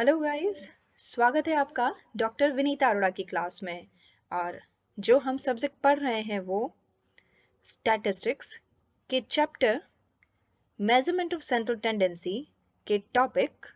Hello guys स्वागत है आपका डॉक्टर विनीता अरोड़ा की क्लास में और जो हम सब्जेक्ट पढ़ रहे हैं वो स्टैटिस्टिक्स के chapter measurement of central tendency के टॉपिक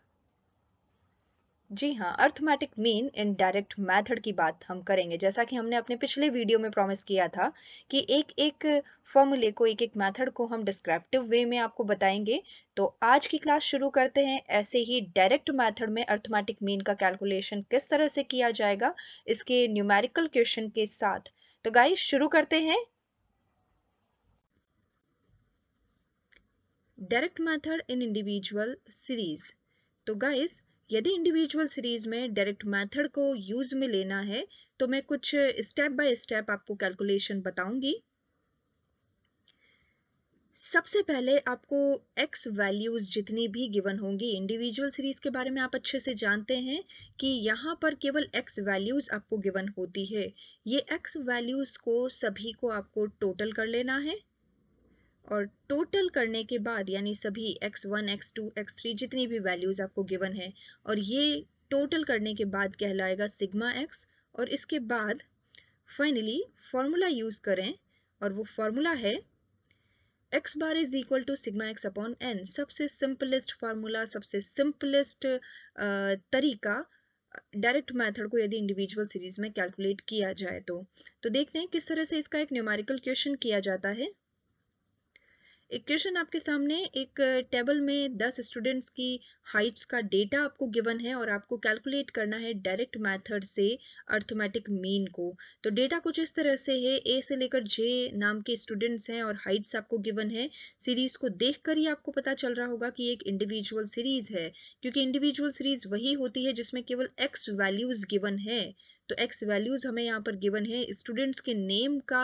जी हाँ, arithmetic mean in direct method की बात हम करेंगे। जैसा कि हमने अपने पिछले वीडियो में प्रॉमिस किया था कि एक-एक फ़ॉर्मूले को, एक-एक मैथड को हम डिस्क्रिप्टिव वे में आपको बताएंगे तो आज की क्लास शुरू करते हैं ऐसे ही डायरेक्ट मैथड में अर्थमैटिक मीन का कैलकुलेशन किस तरह से किया जाएगा, इसके न्यूमेरिकल क्वेश्चन के साथ। तो गाइज शुरू करते हैं। Direct method in individual series तो गाइज यदि इंडिविजुअल सीरीज में डायरेक्ट मेथड को यूज में लेना है तो मैं कुछ स्टेप बाय स्टेप आपको कैलकुलेशन बताऊंगी सबसे पहले आपको एक्स वैल्यूज़ जितनी भी गिवन होंगी इंडिविजुअल सीरीज़ के बारे में आप अच्छे से जानते हैं कि यहाँ पर केवल एक्स वैल्यूज़ आपको गिवन होती है ये एक्स वैल्यूज़ को सभी को आपको टोटल कर लेना है और टोटल करने के बाद यानी सभी x one x two x three जितनी भी वैल्यूज़ आपको गिवन है और ये टोटल करने के बाद कहलाएगा सिग्मा एक्स और इसके बाद फाइनली फार्मूला यूज़ करें और वो फार्मूला है x bar is equal to sigma x upon n सबसे सिंपलेस्ट फार्मूला सबसे सिंपलेस्ट तरीका डायरेक्ट मेथड को यदि इंडिविजुअल सीरीज में कैलकुलेट किया जाए तो तो देखते हैं किस तरह से इसका एक न्यूमेरिकल क्वेश्चन किया जाता है इक्वेशन आपके सामने एक टेबल में 10 स्टूडेंट्स की हाइट्स का डेटा आपको गिवन है और आपको कैलकुलेट करना है डायरेक्ट मेथड से अर्थमेटिक मीन को तो डेटा कुछ इस तरह से है ए से लेकर जे नाम के स्टूडेंट्स हैं और हाइट्स आपको गिवन है सीरीज़ को देख कर ही आपको पता चल रहा होगा कि एक इंडिविजुअल सीरीज़ है क्योंकि इंडिविजुअल सीरीज़ वही होती है जिसमें केवल एक्स वैल्यूज़ गिवन है तो एक्स वैल्यूज़ हमें यहाँ पर गिवन है स्टूडेंट्स के नेम का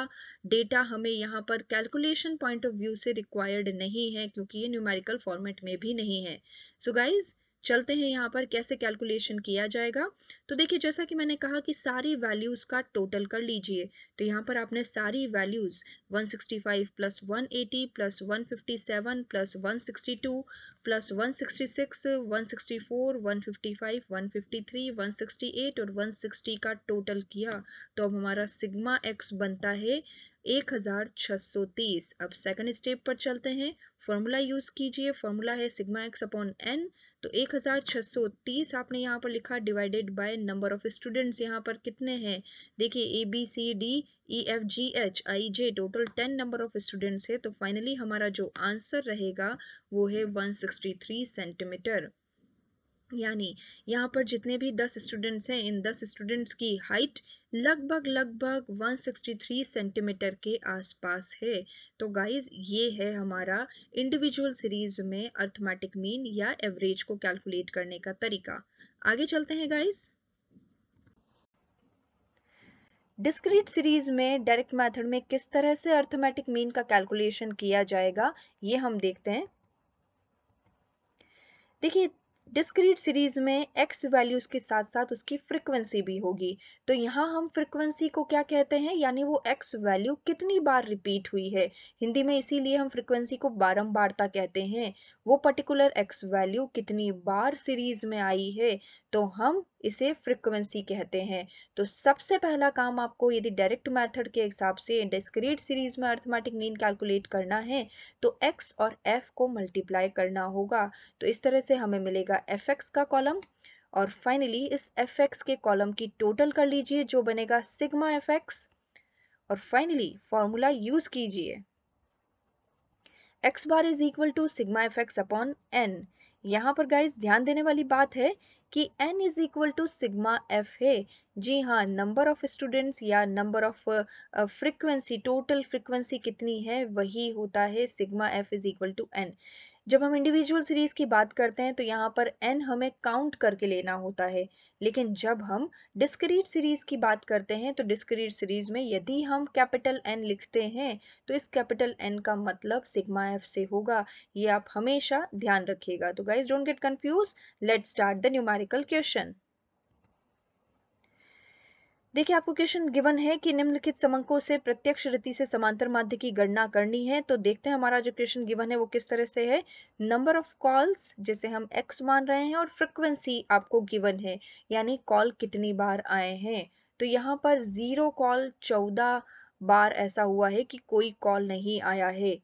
डेटा हमें यहाँ पर कैलकुलेशन पॉइंट ऑफ व्यू से रिक्वायर्ड नहीं है क्योंकि ये न्यूमेरिकल फॉर्मेट में भी नहीं है सो so गाइज़ चलते हैं यहाँ पर कैसे कैलकुलेशन किया जाएगा तो देखिए जैसा कि मैंने कहा कि सारी वैल्यूज़ का टोटल कर लीजिए तो यहाँ पर आपने सारी values 165 sixty five plus one eighty plus one fifty seven plus one sixty two plus one sixty six one sixty four one fifty five one fifty three one sixty eight और one sixty का total किया तो अब हमारा sigma x बनता है एक हज़ार छः सौ तीस अब सेकंड स्टेप पर चलते हैं फॉर्मूला यूज़ कीजिए फॉर्मूला है सिग्मा एक्स अपॉन एन तो एक हज़ार छः सौ तीस आपने यहाँ पर लिखा divided by number of students यहाँ पर कितने हैं देखिए A B C D E F G H I J total ten number of students है तो फाइनली हमारा जो आंसर रहेगा वो है वन सिक्सटी थ्री सेंटीमीटर यानी यहाँ पर जितने भी दस स्टूडेंट्स हैं इन दस स्टूडेंट्स की हाइट लगभग लगभग 163 सेंटीमीटर के आसपास है तो गाइस ये है हमारा इंडिविजुअल सीरीज में अर्थमेटिक मीन या एवरेज को कैलकुलेट करने का तरीका आगे चलते हैं गाइज़ डिस्क्रीट सीरीज में डायरेक्ट मेथड में किस तरह से अर्थमेटिक मीन का कैलकुलेशन किया जाएगा ये हम देखते हैं देखिए डिस्क्रीट सीरीज़ में एक्स वैल्यूज़ के साथ साथ उसकी फ्रिक्वेंसी भी होगी तो यहाँ हम फ्रिक्वेंसी को क्या कहते हैं यानी वो एक्स वैल्यू कितनी बार रिपीट हुई है हिंदी में इसीलिए हम फ्रिक्वेंसी को बारंबारता कहते हैं वो पर्टिकुलर एक्स वैल्यू कितनी बार सीरीज़ में आई है तो हम इसे फ्रिक्वेंसी कहते हैं तो सबसे पहला काम आपको यदि डायरेक्ट मेथड के हिसाब से डिस्क्रीट सीरीज में अर्थमेटिक मीन कैलकुलेट करना है तो एक्स और एफ को मल्टीप्लाई करना होगा तो इस तरह से हमें मिलेगा एफ एक्स का कॉलम और फाइनली इस एफ एक्स के कॉलम की टोटल कर लीजिए जो बनेगा सिग्मा एफ एक्स और फाइनली फॉर्मूला यूज़ कीजिए x bar is equal to sigma f x upon n यहाँ पर गाइज ध्यान देने वाली बात है कि n is equal to sigma f है जी हाँ नंबर ऑफ स्टूडेंट्स या number of frequency total frequency कितनी है वही होता है sigma f is equal to n जब हम इंडिविजुअल सीरीज़ की बात करते हैं तो यहाँ पर एन हमें काउंट करके लेना होता है लेकिन जब हम डिस्क्रीट सीरीज़ की बात करते हैं तो डिस्क्रीट सीरीज़ में यदि हम कैपिटल एन लिखते हैं तो इस कैपिटल एन का मतलब सिग्मा एफ से होगा ये आप हमेशा ध्यान रखिएगा तो guys don't get confuse let start the numerical question देखिए आपको क्वेश्चन गिवन है कि निम्नलिखित समंकों से प्रत्यक्ष रीति से समांतर माध्य की गणना करनी है तो देखते हैं हमारा जो क्वेश्चन गिवन है वो किस तरह से है नंबर ऑफ कॉल्स जिसे हम एक्स मान रहे हैं और फ्रिक्वेंसी आपको गिवन है यानी कॉल कितनी बार आए हैं तो यहाँ पर ज़ीरो कॉल चौदह बार ऐसा हुआ है कि कोई कॉल नहीं आया है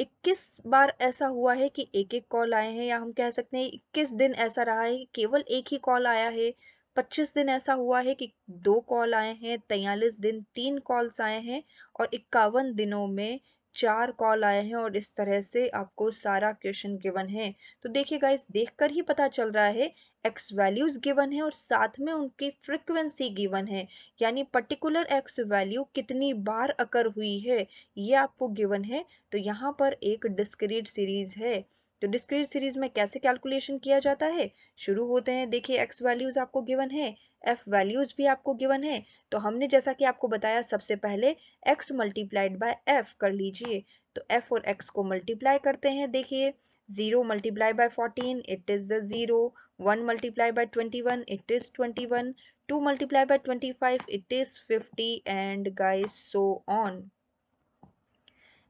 इक्कीस बार ऐसा हुआ है कि एक एक कॉल आए हैं या हम कह सकते हैं इक्कीस दिन ऐसा रहा है कि केवल एक ही कॉल आया है पच्चीस दिन ऐसा हुआ है कि दो कॉल आए हैं तैयलीस दिन तीन कॉल्स आए हैं और इक्यावन दिनों में चार कॉल आए हैं और इस तरह से आपको सारा क्वेश्चन गिवन है तो देखिए गाइस देखकर ही पता चल रहा है एक्स वैल्यूज़ गिवन है और साथ में उनकी फ्रिक्वेंसी गिवन है यानी पर्टिकुलर एक्स वैल्यू कितनी बार अकर हुई है ये आपको गिवन है तो यहाँ पर एक डिस्क्रीट सीरीज़ है तो डिस्क्रीट सीरीज में कैसे कैलकुलेशन किया जाता है शुरू होते हैं देखिए एक्स वैल्यूज़ आपको गिवन है एफ वैल्यूज़ भी आपको गिवन है तो हमने जैसा कि आपको बताया सबसे पहले एक्स मल्टीप्लाइड बाय एफ कर लीजिए तो एफ और एक्स को मल्टीप्लाई करते हैं देखिए zero multiply by fourteen it is the zero one multiply by twenty one it is twenty one two multiply by twenty five it is fifty and guys so on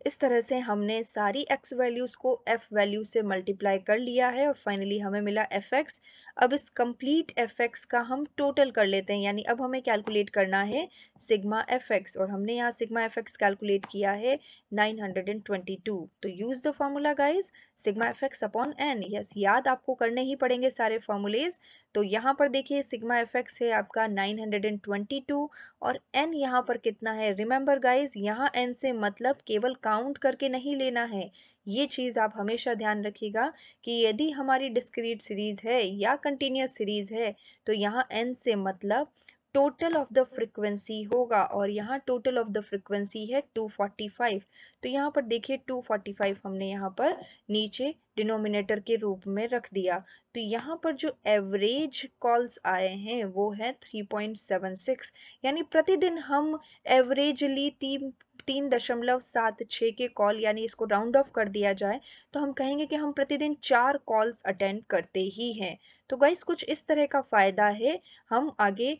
इस तरह से हमने सारी x values को f value से multiply कर लिया है और फाइनली हमें मिला एफ एक्स अब इस कंप्लीट एफ एक्स का हम टोटल कर लेते हैं यानी अब हमें कैलकुलेट करना है सिग्मा एफ एक्स और हमने यहाँ सिग्मा एफ एक्स कैलकुलेट किया है nine hundred and twenty two तो use the formula guys sigma f x upon n yes याद आपको करने ही पड़ेंगे सारे फार्मूलेज तो यहाँ पर देखिए सिग्मा एफ एक्स है आपका nine hundred and twenty two और एन यहाँ पर कितना है रिमेंबर गाइज यहाँ एन से मतलब केवल काउंट करके नहीं लेना है ये चीज़ आप हमेशा ध्यान रखिएगा कि यदि हमारी डिस्क्रीट सीरीज़ है या कंटिन्यूस सीरीज़ है तो यहाँ एन से मतलब टोटल ऑफ द फ्रिक्वेंसी होगा और यहाँ टोटल ऑफ द फ्रिक्वेंसी है 245 तो यहाँ पर देखिए 245 हमने यहाँ पर नीचे डिनोमिनेटर के रूप में रख दिया तो यहाँ पर जो एवरेज कॉल्स आए हैं वो है 3.76 यानी प्रतिदिन हम एवरेजली तीन तीन दशमलव सात छः के कॉल यानी इसको राउंड ऑफ कर दिया जाए तो हम कहेंगे कि हम प्रतिदिन चार कॉल्स अटेंड करते ही हैं तो गाइस कुछ इस तरह का फ़ायदा है हम आगे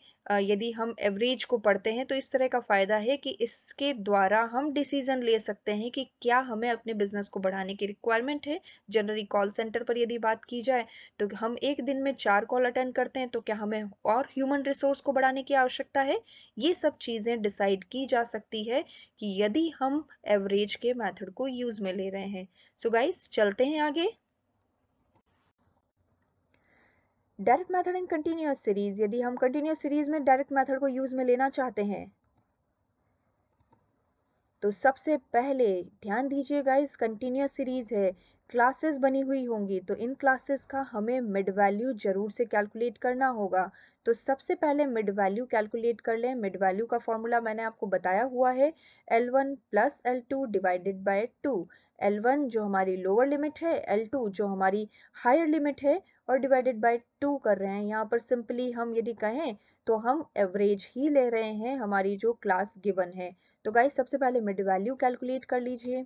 यदि हम एवरेज को पढ़ते हैं तो इस तरह का फ़ायदा है कि इसके द्वारा हम डिसीज़न ले सकते हैं कि क्या हमें अपने बिज़नेस को बढ़ाने की रिक्वायरमेंट है जनरली कॉल सेंटर पर यदि बात की जाए तो हम एक दिन में चार कॉल अटेंड करते हैं तो क्या हमें और ह्यूमन रिसोर्स को बढ़ाने की आवश्यकता है ये सब चीज़ें डिसाइड की जा सकती है कि यदि हम एवरेज के मैथड को यूज़ में ले रहे हैं सो so गाइस चलते हैं आगे direct method in continuous series यदि हम कंटिन्यूस सीरीज में डायरेक्ट मेथड को यूज में लेना चाहते हैं तो सबसे पहले ध्यान दीजिएगा इस कंटिन्यूस सीरीज है क्लासेस बनी हुई होंगी तो इन क्लासेस का हमें मिड वैल्यू जरूर से कैलकुलेट करना होगा तो सबसे पहले मिड वैल्यू कैलकुलेट कर लें मिड वैल्यू का फॉर्मूला मैंने आपको बताया हुआ है l one plus l two divided by two l one जो हमारी लोअर लिमिट है एल टू जो हमारी हायर लिमिट है और डिवाइडेड बाय टू कर रहे हैं यहाँ पर सिंपली हम यदि कहें तो हम एवरेज ही ले रहे हैं हमारी जो क्लास गिवन है तो गाइस सबसे पहले मिड वैल्यू कैलकुलेट कर लीजिए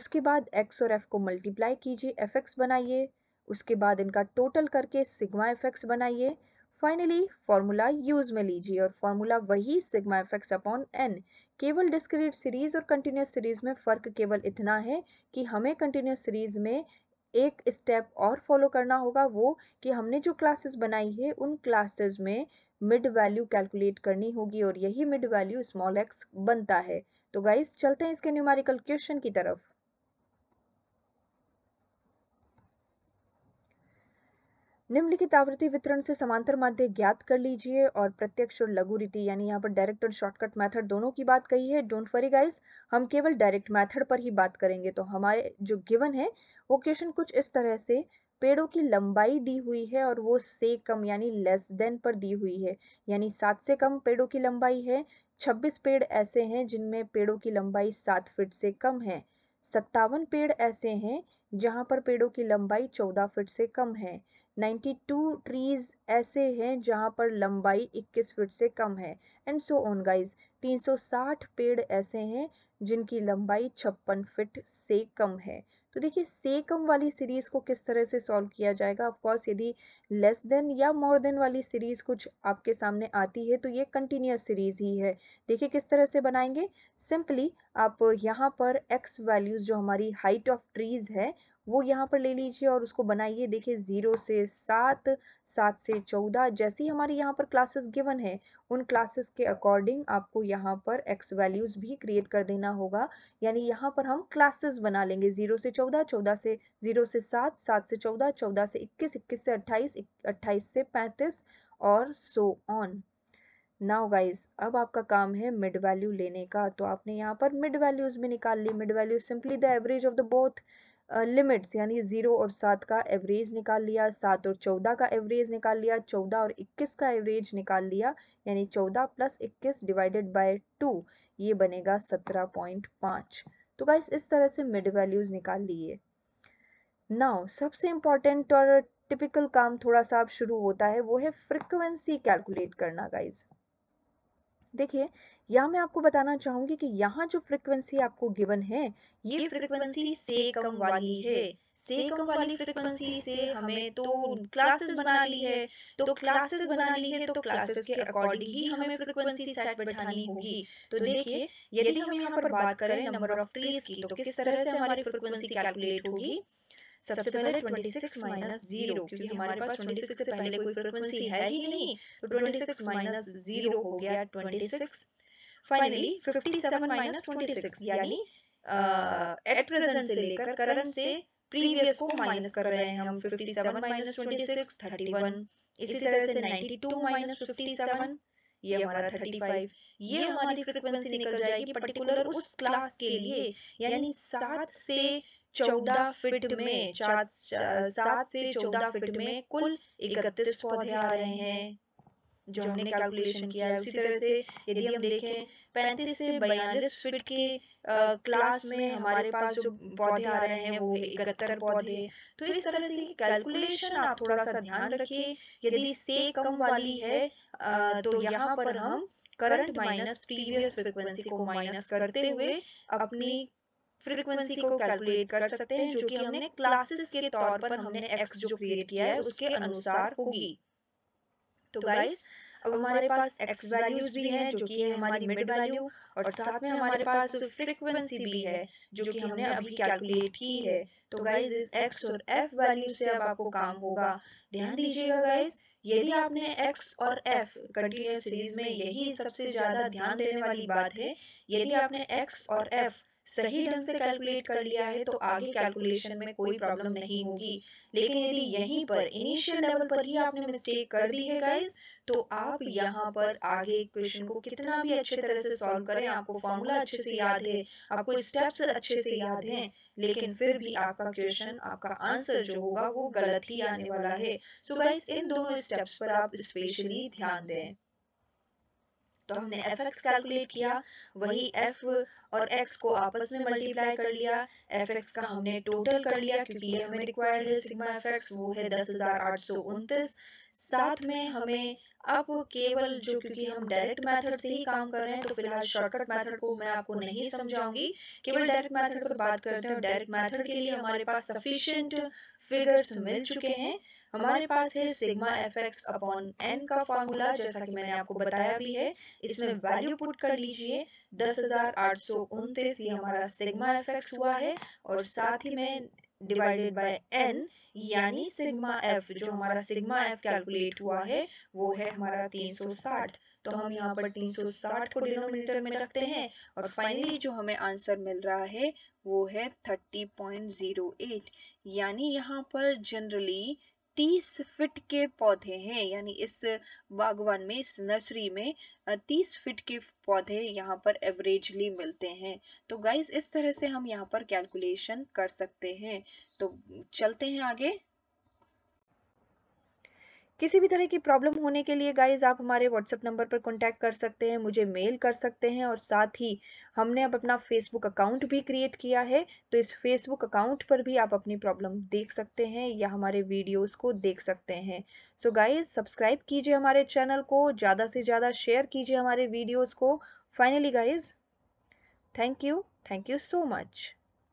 उसके बाद एक्स और एफ को मल्टीप्लाई कीजिए एफ बनाइए उसके बाद इनका टोटल करके सिग्मा एफ बनाइए फाइनली फार्मूला यूज में लीजिए और फार्मूला वही सिग्मा एफ अपॉन एन केवल डिस्क्रीट सीरीज और कंटिन्यूस सीरीज में फ़र्क केवल इतना है कि हमें कंटिन्यूस सीरीज में एक स्टेप और फॉलो करना होगा वो कि हमने जो क्लासेस बनाई है उन क्लासेस में मिड वैल्यू कैलकुलेट करनी होगी और यही मिड वैल्यू स्मॉल एक्स बनता है तो गाइज चलते हैं इसके न्यूमेरिकल क्वेश्चन की तरफ निम्नलिखित आवृत्ति वितरण से समांतर माध्य ज्ञात कर लीजिए और प्रत्यक्ष और लघु रीति यानी यहाँ पर डायरेक्ट और शॉर्टकट मेथड दोनों की बात कही है डोंट वरी गाइस हम केवल डायरेक्ट मेथड पर ही बात करेंगे तो हमारे जो गिवन है वो क्वेश्चन कुछ इस तरह से पेड़ों की लंबाई दी हुई है और वो से कम यानी लेस देन पर दी हुई है यानी सात से कम पेड़ों की लंबाई है छब्बीस पेड़ ऐसे हैं जिनमें पेड़ों की लंबाई सात फिट से कम है सत्तावन पेड़ ऐसे हैं जहाँ पर पेड़ों की लंबाई चौदह फिट से कम है 92 ट्रीज ऐसे हैं जहां पर लंबाई 21 फीट से कम है एंड सो ऑन गाइज 360 पेड़ ऐसे हैं जिनकी लंबाई छप्पन फिट से कम है तो देखिए से कम वाली सीरीज़ को किस तरह से सॉल्व किया जाएगा ऑफकोर्स यदि लेस देन या मोर देन वाली सीरीज़ कुछ आपके सामने आती है तो ये कंटिन्यूस सीरीज़ ही है देखिए किस तरह से बनाएंगे सिंपली आप यहाँ पर एक्स वैल्यूज़ जो हमारी हाइट ऑफ ट्रीज़ है वो यहाँ पर ले लीजिए और उसको बनाइए देखिए ज़ीरो से सात सात से चौदह जैसी हमारी यहाँ पर क्लासेस गिवन है उन क्लासेस के अकॉर्डिंग आपको यहाँ पर एक्स वैल्यूज़ भी क्रिएट कर देना होगा यानी यहाँ पर हम क्लासेस बना लेंगे ज़ीरो से चौदह चौदह से ज़ीरो से सात सात से चौदह चौदह से इक्कीस इक्कीस से अट्ठाईस अट्ठाईस से पैंतीस और सो ऑन नाउ गाइज अब आपका काम है मिड वैल्यू लेने का तो आपने यहाँ पर मिड वैल्यूज़ भी निकाल ली mid value simply the average of the both limits यानी ज़ीरो और सात का एवरेज निकाल लिया सात और चौदह का एवरेज निकाल लिया चौदह और इक्कीस का एवरेज निकाल लिया यानी चौदह प्लस इक्कीस डिवाइडेड बाय टू ये बनेगा सत्रह पॉइंट पाँच तो गाइस इस तरह से मिड वैल्यूज़ निकाल लिए नाउ सबसे इम्पॉर्टेंट और टिपिकल काम थोड़ा सा अब शुरू होता है वो है फ्रिक्वेंसी कैलकुलेट करना गाइज देखिए यहाँ मैं आपको बताना चाहूंगी कि यहाँ जो फ्रिक्वेंसी आपको गिवन है ये फ्रिक्वेंसी से कम वाली है से कम वाली फ्रिक्वेंसी से हमें तो क्लासेस बना ली है तो क्लासेस बना ली है तो क्लासेस तो के अकॉर्डिंग ही हमें फ्रिक्वेंसी सेट बैठानी होगी तो, तो देखिए यदि हम यहाँ पर बात करें नंबर ऑफ ट्रीज की तो, तो किस तरह से हमारी फ्रिक्वेंसी कैलकुलेट होगी सबसे पहले 26 माइनस जीरो क्योंकि हमारे पास 26 से पहले कोई फ्रीक्वेंसी है ही नहीं तो 26 माइनस जीरो हो गया 26 फाइनली 57 माइनस 26 यानी एट प्रेजेंट uh, uh, से लेकर करंट से प्रीवियस को माइनस कर रहे हैं हम 57 माइनस 26 31 इसी तरह से 92 माइनस 57 ये हमारा 35 ये हमारी फ्रीक्वेंसी निकल जाएगी पर्टिकुलर उस क्लास के लिए यानी सात से चौदह फिट में सात से चौदह फिट में कुल इकतीस पौधे आ रहे हैं जो हमने कैलकुलेशन किया है उसी तरह से यदि हम देखें पैंतीस से बयालीस फीट के क्लास में हमारे पास जो पौधे आ रहे हैं वो इकहत्तर पौधे तो, तो इस तरह से कैलकुलेशन आप थोड़ा सा ध्यान रखिए यदि से कम वाली है तो यहाँ पर हम करंट माइनस प्रीवियस फ्रिक्वेंसी को माइनस करते हुए अपनी फ्रीक्वेंसी को कैलकुलेट कर सकते हैं जो कि हमने क्लासेस के तौर पर हमने एक्स जो क्रिएट किया है उसके अनुसार होगी तो गाइस तो अब हमारे पास एक्स वैल्यूज भी हैं जो कि है हमारी मिड वैल्यू और साथ में हमारे पास फ्रीक्वेंसी भी है जो कि हमने अभी कैलकुलेट की है तो गाइस तो इस एक्स और एफ वैल्यू से अब आपको काम होगा ध्यान दीजिएगा गाइस यदि आपने x और f कंटिन्यूस सीरीज में यही सबसे ज़्यादा ध्यान देने वाली बात है यदि आपने x और f सही ढंग से कैलकुलेट कर लिया है तो आगे कैलकुलेशन में कोई प्रॉब्लम नहीं होगी लेकिन यदि यहीं पर इनिशियल लेवल पर ही आपने मिस्टेक कर दी है गाइज तो आप यहाँ पर आगे क्वेश्चन को कितना भी अच्छे तरह से सॉल्व करें आपको फॉर्मूला अच्छे से याद है आपको स्टेप्स अच्छे से याद हैं लेकिन फिर भी आपका क्वेश्चन आपका आंसर जो होगा वो गलत ही आने वाला है सो so गाइज इन दोनों स्टेप्स पर आप स्पेशली ध्यान दें तो हमने एफ एक्स कैलकुलेट किया वही एफ और एक्स को आपस में मल्टीप्लाई कर लिया एफ एक्स का हमने टोटल कर लिया क्योंकि ये हमें रिक्वायर्ड है सिग्मा एफ एक्स वो है दस हज़ार आठ सौ उनतीस साथ में हमें अब केवल जो क्योंकि हम डायरेक्ट मेथड से ही काम कर रहे हैं तो फिलहाल शॉर्टकट मेथड को मैं आपको नहीं समझाऊंगी केवल डायरेक्ट मेथड पर बात करते हैं डायरेक्ट मेथड के लिए हमारे पास सफिशिएंट फिगर्स मिल चुके हैं हमारे पास है sigma f x upon n का फॉर्मूला जैसा कि मैंने आपको बताया भी है इसमें वैल्यू पुट कर लीजिए दस हजार आठ सौ उनतीस ये हमारा सिग्मा एफ एक्स हुआ है और साथ ही में डिवाइडेड बाय एन यानी सिग्मा एफ जो हमारा सिग्मा एफ कैलकुलेट हुआ है वो है हमारा तीन सौ साठ तो हम यहाँ पर तीन सौ साठ को डिनोमिनेटर में रखते हैं और फाइनली जो हमें आंसर मिल रहा है वो है थर्टी पॉइंट जीरो एट यानी यहाँ पर जनरली तीस फिट के पौधे हैं यानी इस बागवान में इस नर्सरी में तीस फिट के पौधे यहाँ पर एवरेजली मिलते हैं तो गाइज इस तरह से हम यहाँ पर कैलकुलेशन कर सकते हैं तो चलते हैं आगे किसी भी तरह की प्रॉब्लम होने के लिए गाइज आप हमारे व्हाट्सएप नंबर पर कॉन्टैक्ट कर सकते हैं मुझे मेल कर सकते हैं और साथ ही हमने अब अपना फेसबुक अकाउंट भी क्रिएट किया है तो इस फेसबुक अकाउंट पर भी आप अपनी प्रॉब्लम देख सकते हैं या हमारे वीडियोज़ को देख सकते हैं सो गाइज सब्सक्राइब कीजिए हमारे चैनल को ज़्यादा से ज़्यादा शेयर कीजिए हमारे वीडियोज़ को finally guys thank you thank you so much